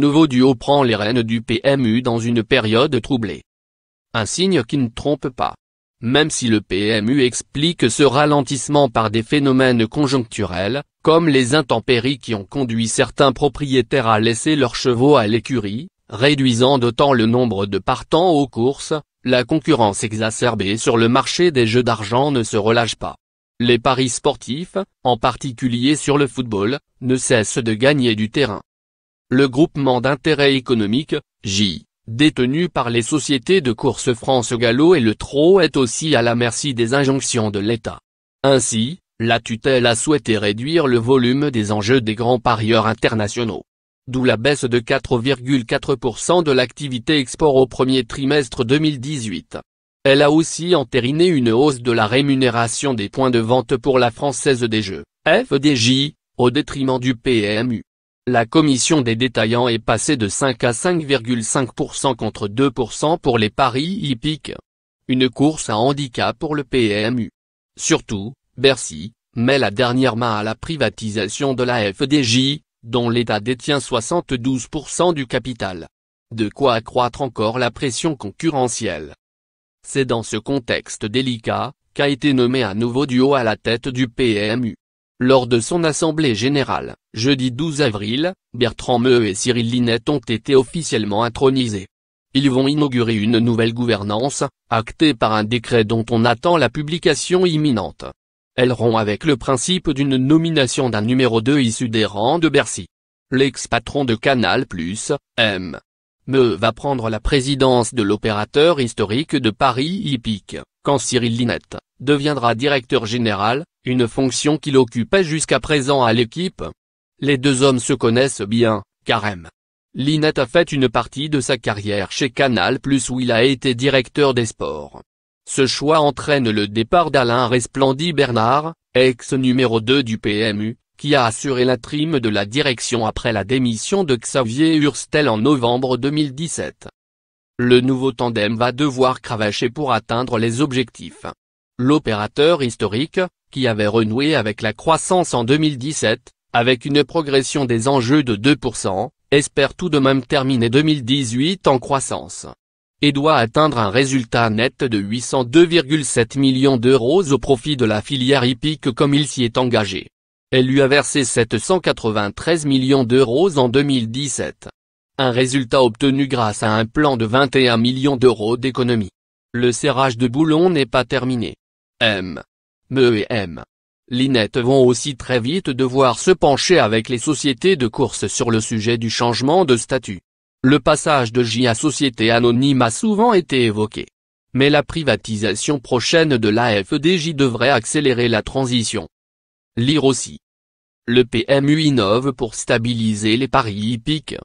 nouveau duo prend les rênes du PMU dans une période troublée. Un signe qui ne trompe pas. Même si le PMU explique ce ralentissement par des phénomènes conjoncturels, comme les intempéries qui ont conduit certains propriétaires à laisser leurs chevaux à l'écurie, réduisant d'autant le nombre de partants aux courses, la concurrence exacerbée sur le marché des jeux d'argent ne se relâche pas. Les paris sportifs, en particulier sur le football, ne cessent de gagner du terrain le groupement d'intérêt économique, J, détenu par les sociétés de course France Gallo et le Trot est aussi à la merci des injonctions de l'État. Ainsi, la tutelle a souhaité réduire le volume des enjeux des grands parieurs internationaux. D'où la baisse de 4,4% de l'activité export au premier trimestre 2018. Elle a aussi entériné une hausse de la rémunération des points de vente pour la Française des Jeux, FDJ, au détriment du PMU. La commission des détaillants est passée de 5 à 5,5% contre 2% pour les paris hippiques. Une course à handicap pour le PMU. Surtout, Bercy, met la dernière main à la privatisation de la FDJ, dont l'État détient 72% du capital. De quoi accroître encore la pression concurrentielle. C'est dans ce contexte délicat, qu'a été nommé à nouveau duo à la tête du PMU, lors de son assemblée générale, jeudi 12 avril, Bertrand Meux et Cyril Linette ont été officiellement intronisés. Ils vont inaugurer une nouvelle gouvernance, actée par un décret dont on attend la publication imminente. Elle rompt avec le principe d'une nomination d'un numéro 2 issu des rangs de Bercy. L'ex-patron de Canal+, M. Meux va prendre la présidence de l'opérateur historique de Paris Hippique, quand Cyril Linette, deviendra directeur général, une fonction qu'il occupait jusqu'à présent à l'équipe. Les deux hommes se connaissent bien, car Linette a fait une partie de sa carrière chez Canal+, où il a été directeur des sports. Ce choix entraîne le départ d'Alain Resplendi Bernard, ex numéro 2 du PMU, qui a assuré la de la direction après la démission de Xavier Hurstel en novembre 2017. Le nouveau tandem va devoir cravacher pour atteindre les objectifs. L'opérateur historique, qui avait renoué avec la croissance en 2017, avec une progression des enjeux de 2%, espère tout de même terminer 2018 en croissance et doit atteindre un résultat net de 802,7 millions d'euros au profit de la filière hippique comme il s'y est engagé. Elle lui a versé 793 millions d'euros en 2017. Un résultat obtenu grâce à un plan de 21 millions d'euros d'économie. Le serrage de boulon n'est pas terminé. M. Me et M. Linette vont aussi très vite devoir se pencher avec les sociétés de course sur le sujet du changement de statut. Le passage de J à société anonyme a souvent été évoqué. Mais la privatisation prochaine de l'AFDJ devrait accélérer la transition. Lire aussi. Le PMU innove pour stabiliser les paris hippiques.